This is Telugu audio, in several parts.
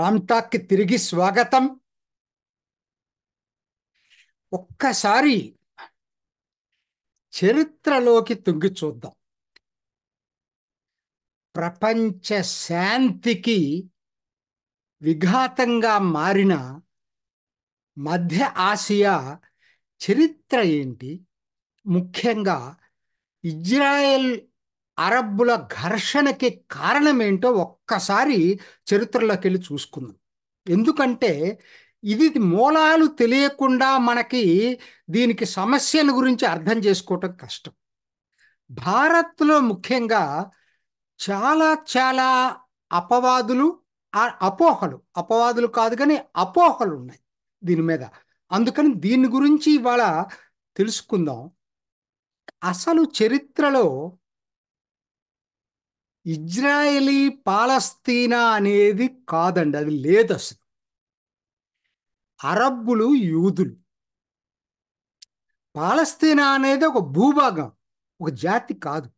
రామ్టాక్కి తిరిగి స్వాగతం ఒక్కసారి చరిత్రలోకి తొంగి చూద్దాం ప్రపంచ శాంతికి విఘాతంగా మారిన మధ్య ఆసియా చరిత్ర ఏంటి ముఖ్యంగా ఇజ్రాయెల్ అరబ్బుల ఘర్షణకి కారణమేంటో ఒక్కసారి చరిత్రలోకి వెళ్ళి చూసుకుందాం ఎందుకంటే ఇది మూలాలు తెలియకుండా మనకి దీనికి సమస్యను గురించి అర్థం చేసుకోవటం కష్టం భారత్లో ముఖ్యంగా చాలా చాలా అపవాదులు అపోహలు అపవాదులు కాదు కానీ అపోహలు ఉన్నాయి దీని మీద అందుకని దీని గురించి ఇవాళ తెలుసుకుందాం అసలు చరిత్రలో ఇజ్రాయలీ పాలస్తీనా అనేది కాదండి అది లేదు అసలు అరబ్బులు యూదులు పాలస్తీనా అనేది ఒక భూభాగం ఒక జాతి కాదు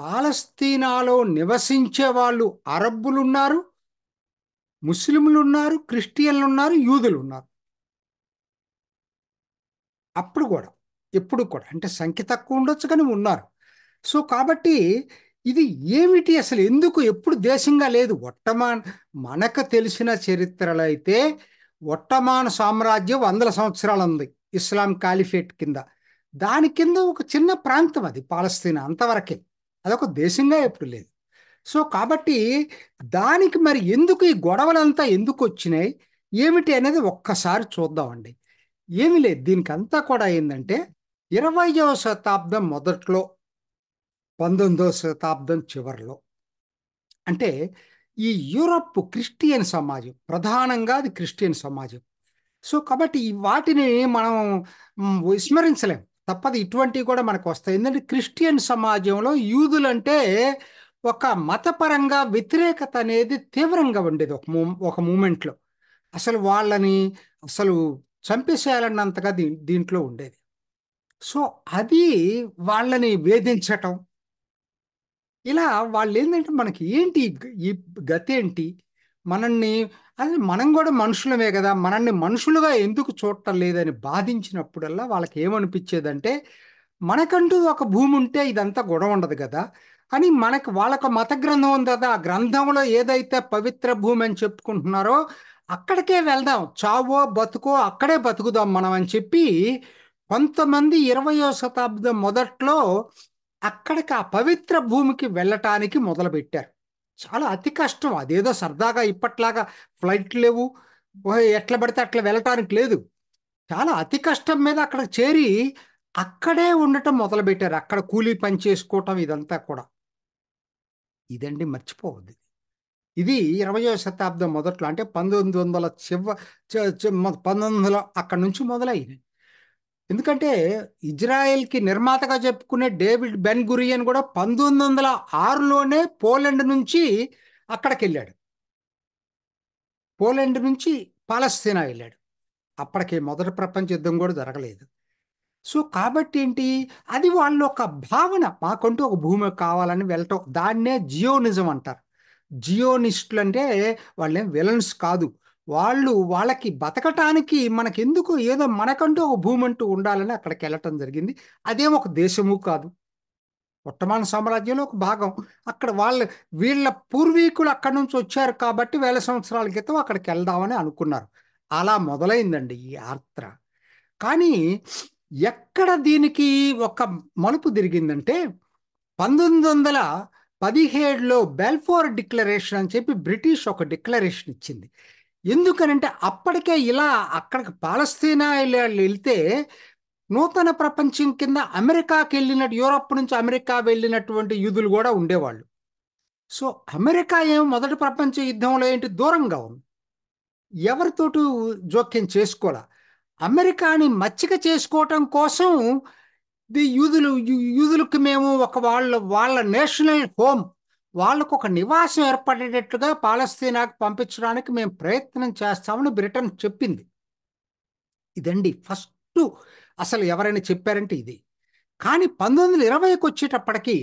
పాలస్తీనాలో నివసించే వాళ్ళు అరబ్బులు ఉన్నారు ముస్లింలు ఉన్నారు క్రిస్టియన్లు ఉన్నారు యూదులు ఉన్నారు అప్పుడు కూడా ఎప్పుడు కూడా అంటే సంఖ్య తక్కువ ఉండొచ్చు కానీ ఉన్నారు సో కాబట్టి ఇది ఏమిటి అసలు ఎందుకు ఎప్పుడు దేశంగా లేదు ఒట్టమాన్ మనకు తెలిసిన చరిత్రలో అయితే ఒట్టమాన్ సామ్రాజ్యం వందల సంవత్సరాలు ఉంది ఇస్లాం కాలిఫేట్ కింద దాని కింద ఒక చిన్న ప్రాంతం అది పాలస్తీన్ అంతవరకే అదొక దేశంగా ఎప్పుడు లేదు సో కాబట్టి దానికి మరి ఎందుకు ఈ గొడవలంతా ఎందుకు వచ్చినాయి ఏమిటి అనేది ఒక్కసారి చూద్దామండి ఏమి లేదు దీనికి అంతా కూడా ఏంటంటే ఇరవయవ శతాబ్దం మొదట్లో పంతొమ్మిదో శతాబ్దం చివరిలో అంటే ఈ యూరప్ క్రిస్టియన్ సమాజం ప్రధానంగా అది క్రిస్టియన్ సమాజం సో కాబట్టి వాటిని మనం విస్మరించలేం తప్పదు ఇటువంటివి కూడా మనకు వస్తాయి ఎందుకంటే క్రిస్టియన్ సమాజంలో యూదులంటే ఒక మతపరంగా వ్యతిరేకత అనేది తీవ్రంగా ఉండేది ఒక మూ ఒక మూమెంట్లో అసలు వాళ్ళని అసలు చంపేసేయాలన్నంతగా దీ దీంట్లో ఉండేది సో అది వాళ్ళని వేధించటం ఇలా వాళ్ళు ఏంటంటే మనకి ఏంటి ఈ గతి ఏంటి మనల్ని అది మనం కూడా మనుషులమే కదా మనల్ని మనుషులుగా ఎందుకు చూడటం లేదని బాధించినప్పుడల్లా వాళ్ళకి ఏమనిపించేదంటే మనకంటూ ఒక భూమి ఉంటే ఇదంతా గొడవ ఉండదు కదా అని మనకు వాళ్ళకు మత గ్రంథం ఉంది కదా ఆ గ్రంథంలో ఏదైతే పవిత్ర భూమి అని చెప్పుకుంటున్నారో అక్కడికే వెళ్దాం చావో బతుకో అక్కడే బతుకుదాం మనం అని చెప్పి కొంతమంది ఇరవయో శతాబ్దం మొదట్లో అక్కడికి ఆ పవిత్ర భూమికి వెళ్ళటానికి మొదలుపెట్టారు చాలా అతి కష్టం అదేదో సరదాగా ఇప్పట్లాగా ఫ్లైట్లు లేవు ఎట్లా పడితే అట్లా వెళ్ళటానికి లేదు చాలా అతి కష్టం మీద అక్కడ చేరి అక్కడే ఉండటం మొదలుపెట్టారు అక్కడ కూలీ పని చేసుకోవటం ఇదంతా కూడా ఇదండి మర్చిపోవద్దు ఇది ఇరవయో శతాబ్దం మొదట్లో అంటే పంతొమ్మిది వందల చివ పంతొమ్మిది వందల అక్కడి నుంచి మొదలైనవి ఎందుకంటే ఇజ్రాయెల్కి నిర్మాతగా చెప్పుకునే డేవిడ్ బెన్ గురియన్ కూడా పంతొమ్మిది వందల ఆరులోనే పోలాండ్ నుంచి అక్కడికి వెళ్ళాడు పోలాండ్ నుంచి పాలస్తీనా వెళ్ళాడు అప్పటికి మొదటి ప్రపంచ యుద్ధం కూడా జరగలేదు సో కాబట్టి ఏంటి అది వాళ్ళ ఒక భావన మాకంటూ ఒక భూమి కావాలని వెళ్ళటం దాన్నే జియోనిజం అంటారు జియోనిస్టులు అంటే వాళ్ళేం విలన్స్ కాదు వాళ్ళు వాళ్ళకి బతకటానికి మనకెందుకు ఏదో మనకంటూ ఒక భూమి అంటూ ఉండాలని అక్కడికి వెళ్ళటం జరిగింది అదేం ఒక దేశము కాదు ఒట్టమాన సామ్రాజ్యంలో ఒక భాగం అక్కడ వాళ్ళు వీళ్ళ పూర్వీకులు అక్కడి నుంచి వచ్చారు కాబట్టి వేల సంవత్సరాల క్రితం అక్కడికి వెళ్దామని అనుకున్నారు అలా మొదలైందండి ఈ యాత్ర కానీ ఎక్కడ దీనికి ఒక మలుపు తిరిగిందంటే పంతొమ్మిది వందల పదిహేడులో బెల్ఫోర్ డిక్లరేషన్ అని చెప్పి బ్రిటిష్ ఒక డిక్లరేషన్ ఇచ్చింది ఎందుకనంటే అప్పటికే ఇలా అక్కడికి పాలస్తీనా వెళ్తే నూతన ప్రపంచం కింద అమెరికాకి వెళ్ళినట్టు యూరప్ నుంచి అమెరికా వెళ్ళినటువంటి యూదులు కూడా ఉండేవాళ్ళు సో అమెరికా ఏం మొదటి ప్రపంచ యుద్ధంలో ఏంటి దూరంగా ఉంది ఎవరితో జోక్యం చేసుకోవాలా అమెరికాని మచ్చిక చేసుకోవటం కోసం ది యూదులు యూదులకు మేము ఒక వాళ్ళ వాళ్ళ నేషనల్ హోమ్ వాళ్ళకు ఒక నివాసం ఏర్పడేటట్లుగా పాలస్తీనాకు పంపించడానికి మేము ప్రయత్నం చేస్తామని బ్రిటన్ చెప్పింది ఇదండి ఫస్ట్ అసలు ఎవరైనా చెప్పారంటే ఇది కానీ పంతొమ్మిది వందల ఇరవైకి వచ్చేటప్పటికి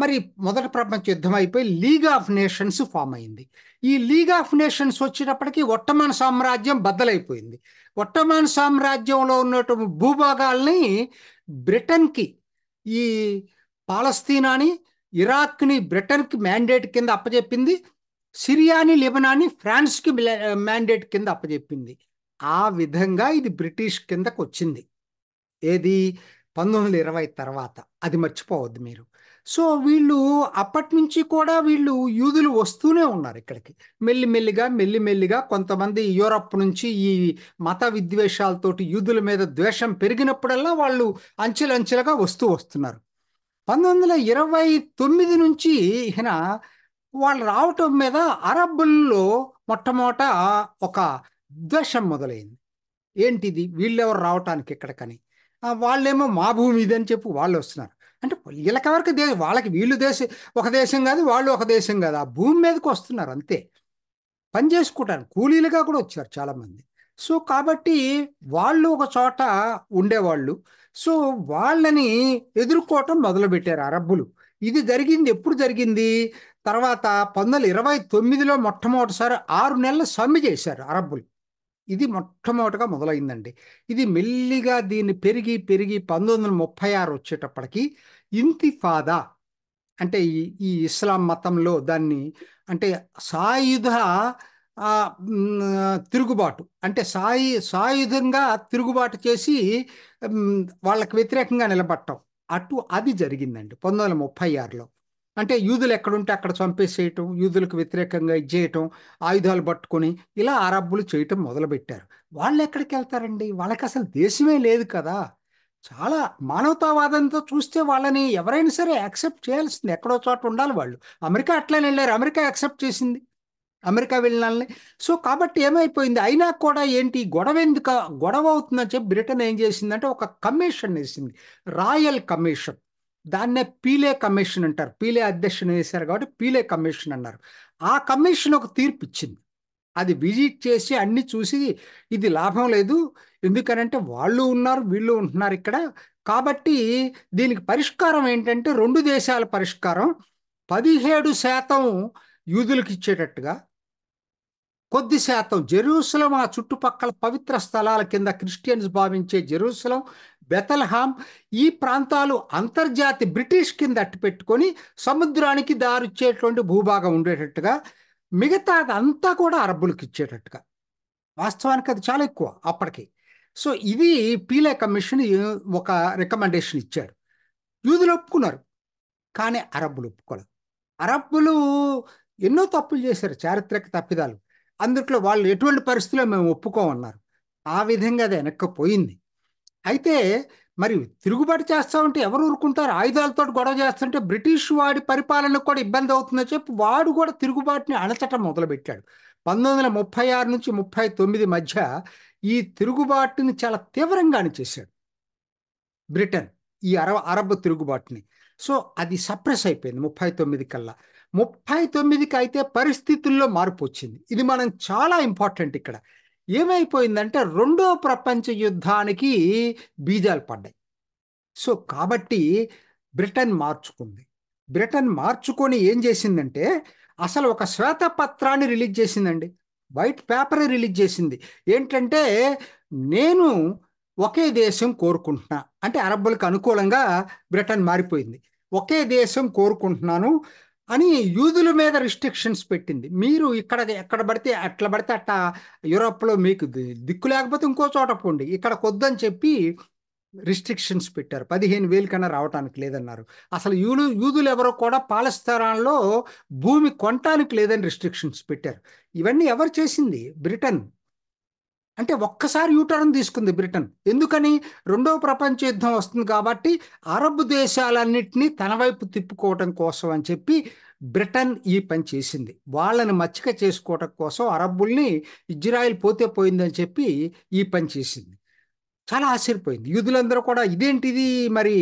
మరి మొదటి ప్రపంచ యుద్ధం అయిపోయి లీగ్ ఆఫ్ నేషన్స్ ఫామ్ అయింది ఈ లీగ్ ఆఫ్ నేషన్స్ వచ్చేటప్పటికి ఒట్టమాన్ సామ్రాజ్యం బద్దలైపోయింది ఒట్టమాన్ సామ్రాజ్యంలో ఉన్నటువంటి భూభాగాల్ని బ్రిటన్కి ఈ పాలస్తీనాని ఇరాక్ని బ్రిటన్కి మ్యాండేట్ కింద అప్పజెప్పింది సిరియాని లెబనాన్ని ఫ్రాన్స్కి మ్యాండేట్ కింద అప్పజెప్పింది ఆ విధంగా ఇది బ్రిటిష్ కిందకు వచ్చింది ఏది పంతొమ్మిది ఇరవై తర్వాత అది మర్చిపోవద్దు మీరు సో వీళ్ళు అప్పటి నుంచి కూడా వీళ్ళు యూదులు వస్తూనే ఉన్నారు ఇక్కడికి మెల్లిమెల్లిగా మెల్లిమెల్లిగా కొంతమంది యూరప్ నుంచి ఈ మత విద్వేషాలతోటి యూదుల మీద ద్వేషం పెరిగినప్పుడల్లా వాళ్ళు అంచెలంచెలుగా వస్తూ వస్తున్నారు పంతొమ్మిది వందల ఇరవై తొమ్మిది నుంచి ఈయన వాళ్ళు రావటం మీద అరబ్బుల్లో మొట్టమొదట ఒక ద్వేషం మొదలైంది ఏంటిది వీళ్ళెవరు రావటానికి ఇక్కడికని వాళ్ళేమో మా భూమి ఇది అని చెప్పి వాళ్ళు వస్తున్నారు అంటే వీళ్ళకెవరికి దేశం వాళ్ళకి వీళ్ళు దేశం ఒక దేశం కాదు వాళ్ళు ఒక దేశం కాదు ఆ భూమి మీదకి వస్తున్నారు అంతే పని చేసుకుంటారు కూలీలుగా కూడా వచ్చారు చాలామంది సో కాబట్టి వాళ్ళు ఒక చోట ఉండేవాళ్ళు సో వాళ్ళని ఎదుర్కోవటం మొదలుపెట్టారు అరబ్బులు ఇది జరిగింది ఎప్పుడు జరిగింది తర్వాత పంతొమ్మిది ఇరవై తొమ్మిదిలో మొట్టమొదటిసారి ఆరు నెలల సమ్మె చేశారు అరబ్బులు ఇది మొట్టమొదటిగా మొదలైందండి ఇది మెల్లిగా దీన్ని పెరిగి పెరిగి పంతొమ్మిది వందల ముప్పై ఆరు వచ్చేటప్పటికి ఇంతిఫాదా అంటే ఈ ఈ ఇస్లాం మతంలో దాన్ని అంటే సాయుధ తిరుగుబాటు అంటే సాయి సాయుధంగా తిరుగుబాటు చేసి వాళ్ళకి వ్యతిరేకంగా నిలబడటం అటు అది జరిగిందండి పంతొమ్మిది వందల ముప్పై ఆరులో అంటే యూదులు ఎక్కడుంటే అక్కడ చంపేసేయటం యూదులకు వ్యతిరేకంగా ఇచ్చేయటం ఆయుధాలు పట్టుకొని ఇలా అరబ్బులు చేయటం మొదలుపెట్టారు వాళ్ళు ఎక్కడికి వెళ్తారండి వాళ్ళకి అసలు దేశమే లేదు కదా చాలా మానవతావాదంతో చూస్తే వాళ్ళని ఎవరైనా సరే యాక్సెప్ట్ చేయాల్సింది ఎక్కడో చోట ఉండాలి వాళ్ళు అమెరికా అట్లనే వెళ్ళారు అమెరికా యాక్సెప్ట్ చేసింది అమెరికా వెళ్ళినాలని సో కాబట్టి ఏమైపోయింది అయినా కూడా ఏంటి గొడవ ఎందుకు గొడవ అవుతుందని చెప్పి బ్రిటన్ ఏం చేసిందంటే ఒక కమిషన్ వేసింది రాయల్ కమిషన్ దాన్నే పీలే కమిషన్ అంటారు పీలే అధ్యక్షుని వేశారు కాబట్టి పీలే కమిషన్ అన్నారు ఆ కమిషన్ ఒక తీర్పు ఇచ్చింది అది విజిట్ చేసి అన్ని చూసి ఇది లాభం లేదు ఎందుకనంటే వాళ్ళు ఉన్నారు వీళ్ళు ఉంటున్నారు ఇక్కడ కాబట్టి దీనికి పరిష్కారం ఏంటంటే రెండు దేశాల పరిష్కారం పదిహేడు శాతం యూదులకు ఇచ్చేటట్టుగా కొద్ది శాతం జెరూసలం ఆ చుట్టుపక్కల పవిత్ర స్థలాల కింద క్రిస్టియన్స్ భావించే జెరూసలం బెతల్హామ్ ఈ ప్రాంతాలు అంతర్జాతి బ్రిటిష్ కింద పెట్టుకొని సముద్రానికి దారిచ్చేటువంటి భూభాగం ఉండేటట్టుగా మిగతా అంతా కూడా అరబ్బులకు ఇచ్చేటట్టుగా వాస్తవానికి అది చాలా ఎక్కువ అప్పటికి సో ఇది పీలే కమిషన్ ఒక రికమెండేషన్ ఇచ్చాడు యూదులు ఒప్పుకున్నారు కానీ అరబ్బులు ఒప్పుకోలేదు అరబ్బులు ఎన్నో తప్పులు చేశారు చారిత్రక తప్పిదాలు అందుట్లో వాళ్ళు ఎటువంటి పరిస్థితుల్లో మేము ఒప్పుకోమన్నారు ఆ విధంగా అది వెనక్కపోయింది అయితే మరి తిరుగుబాటు చేస్తా ఉంటే ఎవరు ఊరుకుంటారు ఆయుధాలతో గొడవ చేస్తుంటే బ్రిటిష్ వాడి పరిపాలనకు కూడా ఇబ్బంది అవుతుందని చెప్పి వాడు కూడా తిరుగుబాటుని అణచటం మొదలుపెట్టాడు పంతొమ్మిది వందల ముప్పై ఆరు నుంచి ముప్పై తొమ్మిది మధ్య ఈ తిరుగుబాటుని చాలా తీవ్రంగా చేశాడు బ్రిటన్ ఈ అరబ్ అరబ్ తిరుగుబాటుని సో అది సప్రెస్ అయిపోయింది ముప్పై తొమ్మిది కల్లా ముప్పై తొమ్మిదికి అయితే పరిస్థితుల్లో మార్పు వచ్చింది ఇది మనం చాలా ఇంపార్టెంట్ ఇక్కడ ఏమైపోయిందంటే రెండో ప్రపంచ యుద్ధానికి బీజాలు పడ్డాయి సో కాబట్టి బ్రిటన్ మార్చుకుంది బ్రిటన్ మార్చుకొని ఏం చేసిందంటే అసలు ఒక శ్వేతపత్రాన్ని రిలీజ్ చేసిందండి వైట్ పేపర్ రిలీజ్ చేసింది ఏంటంటే నేను ఒకే దేశం కోరుకుంటున్నా అంటే అరబ్బులకు అనుకూలంగా బ్రిటన్ మారిపోయింది ఒకే దేశం కోరుకుంటున్నాను అని యూదుల మీద రిస్ట్రిక్షన్స్ పెట్టింది మీరు ఇక్కడ ఎక్కడ పడితే అట్లా పడితే అట్లా యూరోప్లో మీకు దిక్కు లేకపోతే ఇంకో చోట పోండి ఇక్కడ కొద్దని చెప్పి రిస్ట్రిక్షన్స్ పెట్టారు పదిహేను వేలు కన్నా రావటానికి లేదన్నారు అసలు యూలు యూదులు ఎవరో కూడా పాలస్తీనాలో భూమి కొనటానికి లేదని రిస్ట్రిక్షన్స్ పెట్టారు ఇవన్నీ ఎవరు చేసింది బ్రిటన్ అంటే ఒక్కసారి యూటర్న్ తీసుకుంది బ్రిటన్ ఎందుకని రెండవ ప్రపంచ యుద్ధం వస్తుంది కాబట్టి అరబ్ దేశాలన్నింటినీ తన వైపు తిప్పుకోవటం కోసం అని చెప్పి బ్రిటన్ ఈ పని చేసింది వాళ్ళని మచ్చిక చేసుకోవటం కోసం అరబ్బుల్ని ఇజ్రాయిల్ పోతే పోయిందని చెప్పి ఈ పని చేసింది చాలా ఆశ్చర్యపోయింది యూదులందరూ కూడా ఇదేంటిది మరి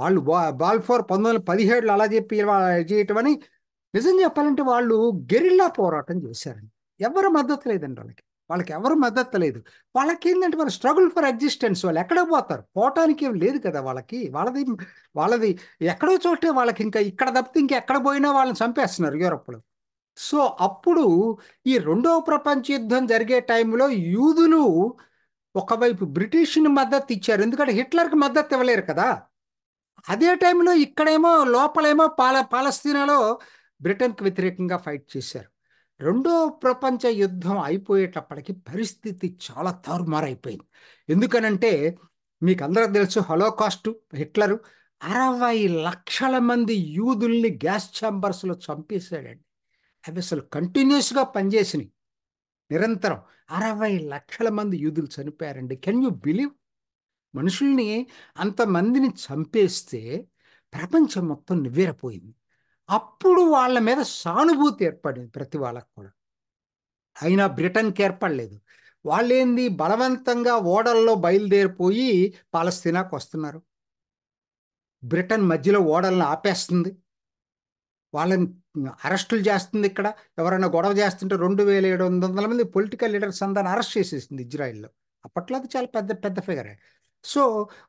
వాళ్ళు బా బాల్ఫోర్ పంతొమ్మిది వందల పదిహేడులో అలా చెప్పి చేయటం అని నిజం చెప్పాలంటే వాళ్ళు గెరిల్లా పోరాటం చేశారండి ఎవరు మద్దతు లేదండి వాళ్ళకి వాళ్ళకి ఎవరు మద్దతు లేదు వాళ్ళకి ఏంటంటే వాళ్ళు స్ట్రగుల్ ఫర్ ఎగ్జిస్టెన్స్ వాళ్ళు ఎక్కడ పోతారు పోవటానికి ఏం లేదు కదా వాళ్ళకి వాళ్ళది వాళ్ళది ఎక్కడో చోటే వాళ్ళకి ఇంకా ఇక్కడ తప్పితే ఇంకెక్కడ పోయినా వాళ్ళని చంపేస్తున్నారు యూరప్లో సో అప్పుడు ఈ రెండవ ప్రపంచ యుద్ధం జరిగే టైంలో యూదులు ఒకవైపు బ్రిటిష్ని మద్దతు ఇచ్చారు ఎందుకంటే హిట్లర్కి మద్దతు ఇవ్వలేరు కదా అదే టైంలో ఇక్కడేమో లోపలేమో పాల పాలస్తీనాలో బ్రిటన్కి వ్యతిరేకంగా ఫైట్ చేశారు రెండో ప్రపంచ యుద్ధం అయిపోయేటప్పటికి పరిస్థితి చాలా తారుమారైపోయింది ఎందుకనంటే మీకు అందరూ తెలుసు హలోకాస్టు హిట్లరు అరవై లక్షల మంది యూదుల్ని గ్యాస్ ఛాంబర్స్లో చంపేశాడండి అవి అసలు కంటిన్యూస్గా పనిచేసినాయి నిరంతరం అరవై లక్షల మంది యూదులు చనిపోయారండి కెన్ యూ బిలీవ్ మనుషుల్ని అంతమందిని చంపేస్తే ప్రపంచం మొత్తం నివ్వెరపోయింది అప్పుడు వాళ్ళ మీద సానుభూతి ఏర్పడింది ప్రతి వాళ్ళకు కూడా అయినా బ్రిటన్కి ఏర్పడలేదు వాళ్ళేంది బలవంతంగా ఓడల్లో బయలుదేరిపోయి పాలస్తీనాకు వస్తున్నారు బ్రిటన్ మధ్యలో ఓడలను ఆపేస్తుంది వాళ్ళని అరెస్టులు చేస్తుంది ఇక్కడ ఎవరైనా గొడవ చేస్తుంటే రెండు వేల ఏడు వందల మంది పొలిటికల్ లీడర్స్ అందరిని అరెస్ట్ చేసేసింది ఇజ్రాయిల్లో అప్పట్లో అది చాలా పెద్ద పెద్ద ఫిగరే సో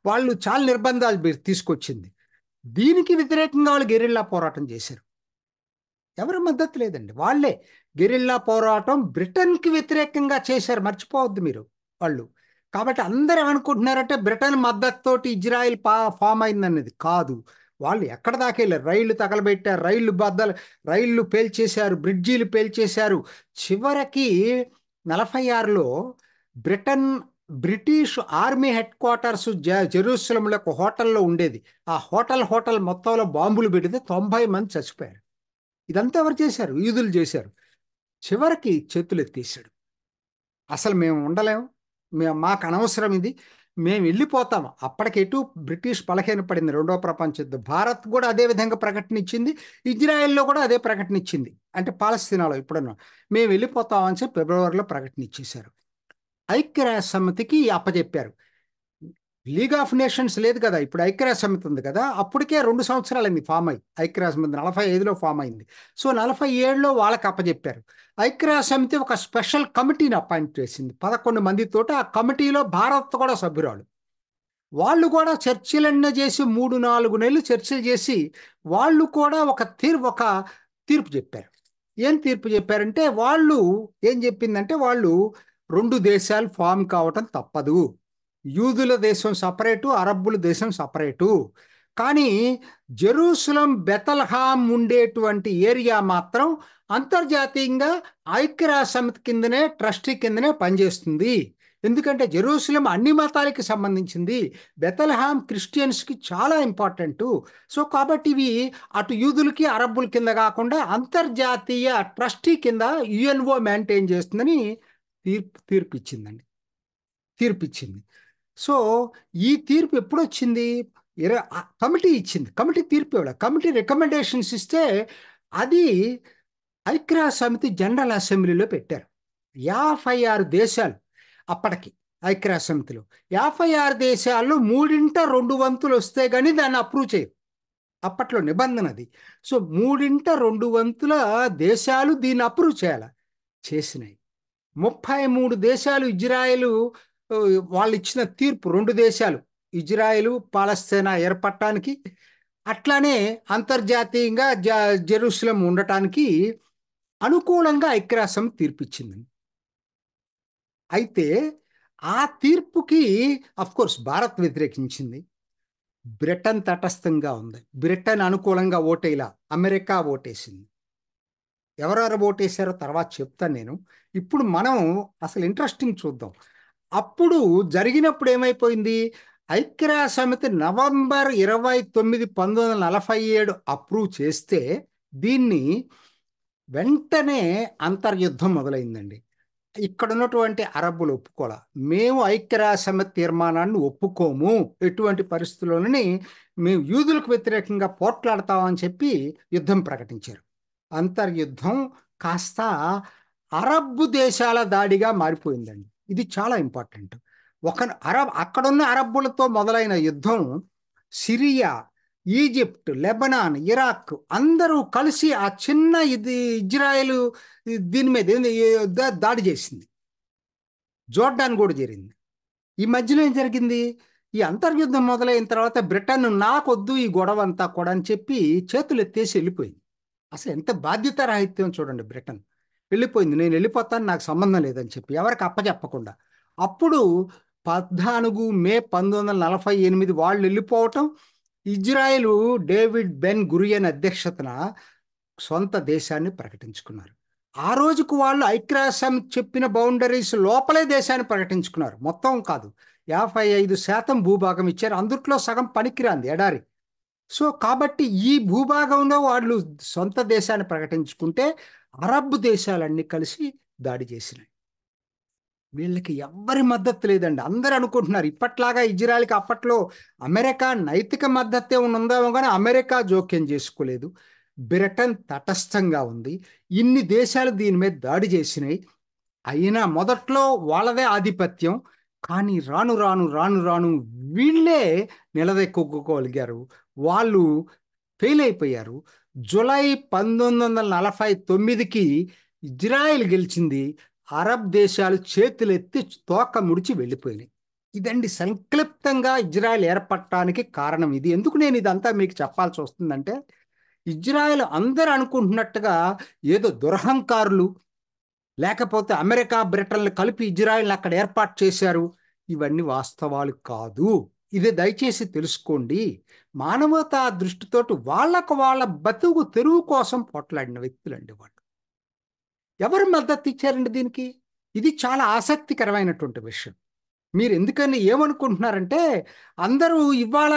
వాళ్ళు చాలా నిర్బంధాలు తీసుకొచ్చింది దీనికి వ్యతిరేకంగా వాళ్ళు గెరిల్లా పోరాటం చేశారు ఎవరి మద్దతు లేదండి వాళ్ళే గెరిల్లా పోరాటం బ్రిటన్కి వ్యతిరేకంగా చేశారు మర్చిపోవద్దు మీరు వాళ్ళు కాబట్టి అందరు ఏమనుకుంటున్నారంటే బ్రిటన్ మద్దతుతోటి ఇజ్రాయిల్ పా ఫామ్ అయిందన్నది కాదు వాళ్ళు ఎక్కడ దాకా వెళ్ళారు రైళ్లు తగలబెట్టారు రైళ్లు బద్దలు రైళ్లు పేల్చేశారు బ్రిడ్జీలు పేల్చేశారు చివరికి నలభై ఆరులో Britain British army headquarters జెరూసలంలో ఒక హోటల్లో ఉండేది ఆ హోటల్ హోటల్ మొత్తంలో బాంబులు పెడితే తొంభై మంది చచ్చిపోయారు ఇదంతా ఎవరు చేశారు ఈదులు చేశారు చివరికి చేతులు ఎత్తేసాడు అసలు మేము ఉండలేము మేము మాకు అనవసరం ఇది మేము వెళ్ళిపోతాము అప్పటికెటు బ్రిటిష్ బలహీన పడింది రెండో ప్రపంచ యుద్ధం భారత్ కూడా అదే విధంగా ప్రకటన ఇచ్చింది ఇజ్రాయెల్లో కూడా అదే ప్రకటన ఇచ్చింది అంటే పాలస్తీనాలో ఇప్పుడన్నా మేము వెళ్ళిపోతామని చెప్పి ఫిబ్రవరిలో ప్రకటన ఇచ్చేశారు ఐక్యరాజ్య సమితికి అప్పచెప్పారు లీగ్ ఆఫ్ నేషన్స్ లేదు కదా ఇప్పుడు ఐక్యరాజ్య సమితి ఉంది కదా అప్పటికే రెండు సంవత్సరాలైంది ఫామ్ అయ్యి ఐక్యరాజ్య సమితి నలభై ఐదులో ఫామ్ అయింది సో నలభై ఏడులో వాళ్ళకి అప్పచెప్పారు ఐక్యరాజ్య సమితి ఒక స్పెషల్ కమిటీని అపాయింట్ చేసింది పదకొండు మందితో ఆ కమిటీలో భారత్ కూడా సభ్యురాలు వాళ్ళు కూడా చర్చలన్నీ చేసి మూడు నాలుగు నెలలు చర్చలు చేసి వాళ్ళు కూడా ఒక తీర్ ఒక తీర్పు చెప్పారు ఏం తీర్పు చెప్పారంటే వాళ్ళు ఏం చెప్పిందంటే వాళ్ళు రెండు దేశాలు ఫామ్ కావటం తప్పదు యూదుల దేశం సపరేటు అరబ్బుల దేశం సపరేటు కానీ జెరూసలం బెతల్హామ్ ఉండేటువంటి ఏరియా మాత్రం అంతర్జాతీయంగా ఐక్యరాజ్య సమితి కిందనే ట్రస్టీ కిందనే పనిచేస్తుంది ఎందుకంటే జెరూసలం అన్ని మతాలకి సంబంధించింది బెతల్హామ్ క్రిస్టియన్స్కి చాలా ఇంపార్టెంట్ సో కాబట్టి ఇవి అటు యూదులకి అరబ్బుల కింద కాకుండా అంతర్జాతీయ ట్రస్టీ కింద యుఎన్ఓ మెయింటైన్ చేస్తుందని తీర్పు తీర్పు ఇచ్చిందండి తీర్పు ఇచ్చింది సో ఈ తీర్పు ఎప్పుడు వచ్చింది ఇరవై కమిటీ ఇచ్చింది కమిటీ తీర్పు ఇవ్వడం కమిటీ రికమెండేషన్స్ ఇస్తే అది ఐక్యరాజ్య సమితి జనరల్ అసెంబ్లీలో పెట్టారు యాభై ఆరు దేశాలు అప్పటికి ఐక్యరాజ్య సమితిలో యాభై ఆరు దేశాల్లో మూడింట రెండు వంతులు వస్తే కానీ దాన్ని అప్రూవ్ చేయరు అప్పట్లో నిబంధన అది సో మూడింట రెండు వంతుల దేశాలు దీన్ని అప్రూవ్ చేయాలి చేసినాయి ముప్పై మూడు దేశాలు ఇజ్రాయెలు వాళ్ళు ఇచ్చిన తీర్పు రెండు దేశాలు ఇజ్రాయెలు పాలస్తీనా ఏర్పడటానికి అట్లానే అంతర్జాతీయంగా జెరూసలం ఉండటానికి అనుకూలంగా ఐక్యరాసం తీర్పిచ్చింది అయితే ఆ తీర్పుకి కోర్స్ భారత్ వ్యతిరేకించింది బ్రిటన్ తటస్థంగా ఉంది బ్రిటన్ అనుకూలంగా ఓటేలా అమెరికా ఓటేసింది ఎవరెవరు ఓటేశారో తర్వాత చెప్తాను నేను ఇప్పుడు మనం అసలు ఇంట్రెస్టింగ్ చూద్దాం అప్పుడు జరిగినప్పుడు ఏమైపోయింది ఐక్యరాజ్య సమితి నవంబర్ ఇరవై తొమ్మిది పంతొమ్మిది వందల నలభై ఏడు అప్రూవ్ చేస్తే దీన్ని వెంటనే అంతర్యుద్ధం మొదలైందండి ఇక్కడ ఉన్నటువంటి అరబ్బులు ఒప్పుకోలే మేము ఐక్యరాజ్య సమితి తీర్మానాన్ని ఒప్పుకోము ఎటువంటి పరిస్థితుల్లోని మేము యూదులకు వ్యతిరేకంగా పోట్లాడతామని చెప్పి యుద్ధం ప్రకటించారు అంతర్యుద్ధం కాస్త అరబ్ దేశాల దాడిగా మారిపోయిందండి ఇది చాలా ఇంపార్టెంట్ ఒక అరబ్ అక్కడున్న అరబ్బులతో మొదలైన యుద్ధం సిరియా ఈజిప్ట్ లెబనాన్ ఇరాక్ అందరూ కలిసి ఆ చిన్న ఇది ఇజ్రాయెల్ దీని మీద దాడి చేసింది జోర్డాన్ కూడా జరిగింది ఈ మధ్యలో ఏం జరిగింది ఈ అంతర్యుద్ధం మొదలైన తర్వాత బ్రిటన్ నాకొద్దు ఈ గొడవ అంతా కూడా అని చెప్పి చేతులు ఎత్తేసి వెళ్ళిపోయింది అసలు ఎంత బాధ్యత చూడండి బ్రిటన్ వెళ్ళిపోయింది నేను వెళ్ళిపోతాను నాకు సంబంధం లేదని చెప్పి ఎవరికి అప్పచెప్పకుండా అప్పుడు పద్నాలుగు మే పంతొమ్మిది వందల నలభై ఎనిమిది వాళ్ళు వెళ్ళిపోవటం ఇజ్రాయెల్ డేవిడ్ బెన్ గురియన్ అధ్యక్షతన సొంత దేశాన్ని ప్రకటించుకున్నారు ఆ రోజుకు వాళ్ళు ఐక్యరాజ్యం చెప్పిన బౌండరీస్ లోపలే దేశాన్ని ప్రకటించుకున్నారు మొత్తం కాదు యాభై ఐదు శాతం భూభాగం ఇచ్చారు అందుట్లో సగం పనికిరాంది ఎడారి సో కాబట్టి ఈ భూభాగంలో వాళ్ళు సొంత దేశాన్ని ప్రకటించుకుంటే అరబ్ దేశాలన్నీ కలిసి దాడి చేసినాయి వీళ్ళకి ఎవ్వరి మద్దతు లేదండి అందరూ అనుకుంటున్నారు ఇప్పట్లాగా ఇజ్రాయల్కి అప్పట్లో అమెరికా నైతిక మద్దతే ఉందేమో కానీ అమెరికా జోక్యం చేసుకోలేదు బ్రిటన్ తటస్థంగా ఉంది ఇన్ని దేశాలు దీని మీద దాడి చేసినాయి అయినా మొదట్లో వాళ్ళదే ఆధిపత్యం కానీ రాను రాను రాను రాను వీళ్ళే నిలదెక్కుకోగలిగారు వాళ్ళు ఫెయిల్ అయిపోయారు జులై పంతొమ్మిది వందల నలభై తొమ్మిదికి ఇజ్రాయెల్ గెలిచింది అరబ్ దేశాలు చేతులెత్తి తోక ముడిచి వెళ్ళిపోయినాయి ఇదండి సంక్లిప్తంగా ఇజ్రాయెల్ ఏర్పడటానికి కారణం ఇది ఎందుకు నేను ఇదంతా మీకు చెప్పాల్సి వస్తుందంటే ఇజ్రాయెల్ అందరు అనుకుంటున్నట్టుగా ఏదో దురహంకారులు లేకపోతే అమెరికా బ్రిటన్లు కలిపి ఇజ్రాయెల్ని అక్కడ ఏర్పాటు చేశారు ఇవన్నీ వాస్తవాలు కాదు ఇది దయచేసి తెలుసుకోండి మానవతా దృష్టితోటి వాళ్ళకు వాళ్ళ బతుకు తెరువు కోసం పోట్లాడిన వ్యక్తులండి వాళ్ళు ఎవరు మద్దతు ఇచ్చారండి దీనికి ఇది చాలా ఆసక్తికరమైనటువంటి విషయం మీరు ఎందుకని ఏమనుకుంటున్నారంటే అందరూ ఇవాళ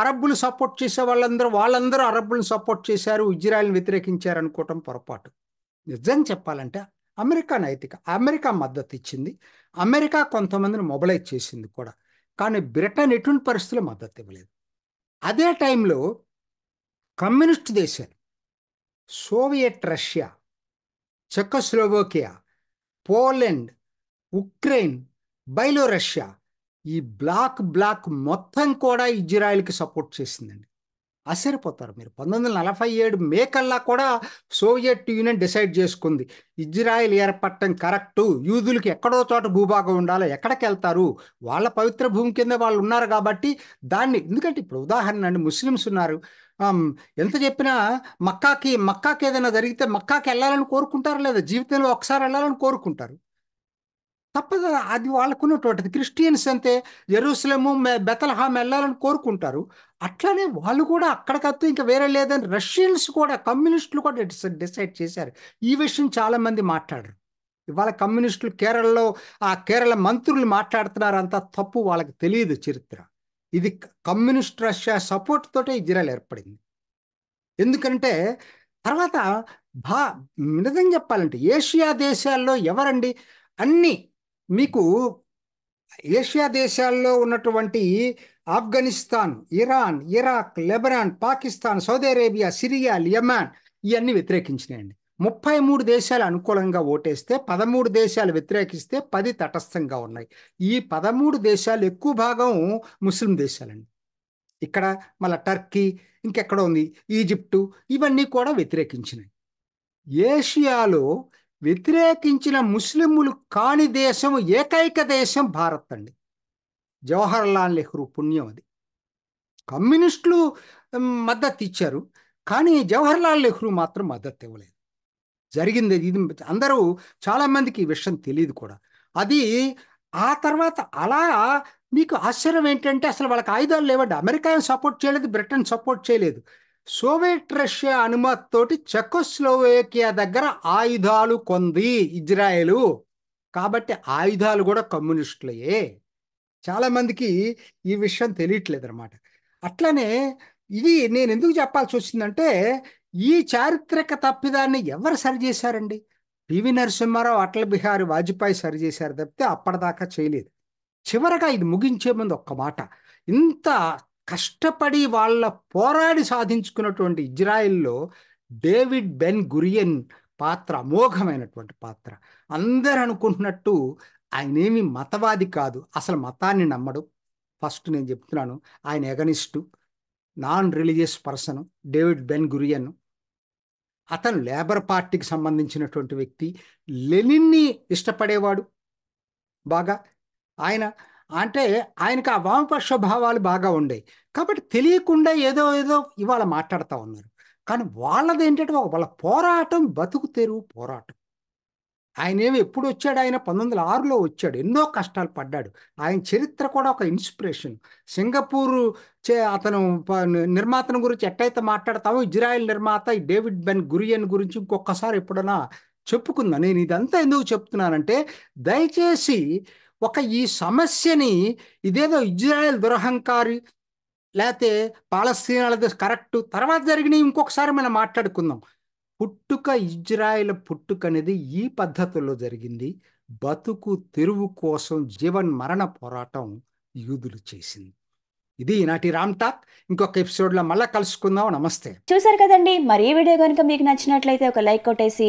అరబ్బులు సపోర్ట్ చేసే వాళ్ళందరూ వాళ్ళందరూ అరబ్బులను సపోర్ట్ చేశారు ఇజ్రాయల్ని వ్యతిరేకించారు అనుకోవటం పొరపాటు నిజం చెప్పాలంటే అమెరికా నైతిక అమెరికా మద్దతు ఇచ్చింది అమెరికా కొంతమందిని మొబలైజ్ చేసింది కూడా కానీ బ్రిటన్ ఎటువంటి పరిస్థితుల్లో మద్దతు ఇవ్వలేదు అదే టైంలో కమ్యూనిస్ట్ దేశాలు Soviet Russia Czechoslovakia Poland Ukraine Byelorussia ఈ బ్లాక్ బ్లాక్ మొత్తం కూడా ఇజ్రాయిల్కి సపోర్ట్ చేసిందండి ఆశ్చర్యపోతారు మీరు పంతొమ్మిది వందల నలభై ఏడు మే కల్లా కూడా సోవియట్ యూనియన్ డిసైడ్ చేసుకుంది ఇజ్రాయెల్ ఏర్పడటం కరెక్టు యూదులకి ఎక్కడో చోట భూభాగం ఉండాలి ఎక్కడికి వెళ్తారు వాళ్ళ పవిత్ర భూమి కింద వాళ్ళు ఉన్నారు కాబట్టి దాన్ని ఎందుకంటే ఇప్పుడు ఉదాహరణ అండి ముస్లిమ్స్ ఉన్నారు ఎంత చెప్పినా మక్కాకి మక్కాకి ఏదైనా జరిగితే మక్కాకి వెళ్ళాలని కోరుకుంటారు లేదా జీవితంలో ఒకసారి వెళ్ళాలని కోరుకుంటారు తప్పదు అది వాళ్ళకున్నటువంటిది క్రిస్టియన్స్ అంతే ఎరూసలేము బెతలహాం వెళ్ళాలని కోరుకుంటారు అట్లనే వాళ్ళు కూడా అక్కడికత్తు ఇంకా వేరే లేదని రష్యన్స్ కూడా కమ్యూనిస్టులు కూడా డిసైడ్ చేశారు ఈ విషయం చాలామంది మాట్లాడరు ఇవాళ కమ్యూనిస్టులు కేరళలో ఆ కేరళ మంత్రులు మాట్లాడుతున్నారు అంత తప్పు వాళ్ళకి తెలియదు చరిత్ర ఇది కమ్యూనిస్ట్ రష్యా సపోర్ట్ తోటే ఇజ్రాయల్ ఏర్పడింది ఎందుకంటే తర్వాత భా నిజం చెప్పాలంటే ఏషియా దేశాల్లో ఎవరండి అన్ని మీకు ఏషియా దేశాల్లో ఉన్నటువంటి Afghanistan Iran Iraq Lebanon Pakistan Saudi Arabia Syria Yemen ఇవన్నీ వ్యతిరేకించినాయండి ముప్పై మూడు దేశాలు అనుకూలంగా ఓటేస్తే పదమూడు దేశాలు వ్యతిరేకిస్తే పది తటస్థంగా ఉన్నాయి ఈ పదమూడు దేశాలు ఎక్కువ భాగం ముస్లిం దేశాలండి ఇక్కడ మళ్ళీ టర్కీ ఇంకెక్కడ ఉంది ఈజిప్టు ఇవన్నీ కూడా వ్యతిరేకించినాయి ఏషియాలో వ్యతిరేకించిన ముస్లిములు కాని దేశం ఏకైక దేశం భారత్ అండి జవహర్లాల్ నెహ్రూ పుణ్యం అది కమ్యూనిస్టులు మద్దతు ఇచ్చారు కానీ జవహర్లాల్ నెహ్రూ మాత్రం మద్దతు ఇవ్వలేదు జరిగింది ఇది అందరూ చాలామందికి ఈ విషయం తెలియదు కూడా అది ఆ తర్వాత అలా మీకు ఆశ్చర్యం ఏంటంటే అసలు వాళ్ళకి ఆయుధాలు లేవండి అమెరికా సపోర్ట్ చేయలేదు బ్రిటన్ సపోర్ట్ చేయలేదు సోవియట్ రష్యా అనుమతితోటి చెకోస్లోవేకియా దగ్గర ఆయుధాలు కొంది ఇజ్రాయెలు కాబట్టి ఆయుధాలు కూడా కమ్యూనిస్టులయే చాలామందికి ఈ విషయం తెలియట్లేదు అనమాట అట్లనే ఇది నేను ఎందుకు చెప్పాల్సి వచ్చిందంటే ఈ చారిత్రక తప్పిదాన్ని ఎవరు సరిచేశారండి పివి నరసింహారావు అటల్ బిహారీ వాజ్పేయి సరిచేశారు తప్పితే అప్పటిదాకా చేయలేదు చివరగా ఇది ముగించే ముందు ఒక్క మాట ఇంత కష్టపడి వాళ్ళ పోరాడి సాధించుకున్నటువంటి ఇజ్రాయిల్లో డేవిడ్ బెన్ గురియన్ పాత్ర అమోఘమైనటువంటి పాత్ర అందరు అనుకుంటున్నట్టు ఆయనేమి మతవాది కాదు అసలు మతాన్ని నమ్మడు ఫస్ట్ నేను చెప్తున్నాను ఆయన ఎగనిస్టు non religious person David Ben Gurion అతను లేబర్ పార్టీకి సంబంధించినటువంటి వ్యక్తి లెనిన్ని ఇష్టపడేవాడు బాగా ఆయన అంటే ఆయనకు ఆ వామపక్ష భావాలు బాగా ఉండేవి కాబట్టి తెలియకుండా ఏదో ఏదో ఇవాళ మాట్లాడుతూ ఉన్నారు కానీ వాళ్ళది ఏంటంటే వాళ్ళ పోరాటం బతుకు తెరువు పోరాటం ఆయన ఏమి ఎప్పుడు వచ్చాడు ఆయన పంతొమ్మిది వందల ఆరులో వచ్చాడు ఎన్నో కష్టాలు పడ్డాడు ఆయన చరిత్ర కూడా ఒక ఇన్స్పిరేషన్ సింగపూర్ చే అతను నిర్మాతను గురించి ఎట్టయితే మాట్లాడతామో ఇజ్రాయెల్ నిర్మాత డేవిడ్ బెన్ గురియన్ గురించి ఇంకొకసారి ఎప్పుడన్నా చెప్పుకుందా నేను ఇదంతా ఎందుకు చెప్తున్నానంటే దయచేసి ఒక ఈ సమస్యని ఇదేదో ఇజ్రాయెల్ దురహంకారి లేకపోతే పాలస్తీనాలది కరెక్ట్ తర్వాత జరిగినవి ఇంకొకసారి మనం మాట్లాడుకుందాం పుట్టుక ఇజ్రాయెల్ పుట్టుక అనేది ఈ పద్ధతుల్లో జరిగింది బతుకు తెరువు కోసం జీవన్ మరణ పోరాటం యూదులు చేసింది ఇది ఈనాటి రామ్ టాక్ ఇంకొక ఎపిసోడ్లో మళ్ళీ కలుసుకుందాం నమస్తే చూసారు కదండి మరి వీడియో కనుక మీకు నచ్చినట్లయితే ఒక లైక్ కొట్టేసి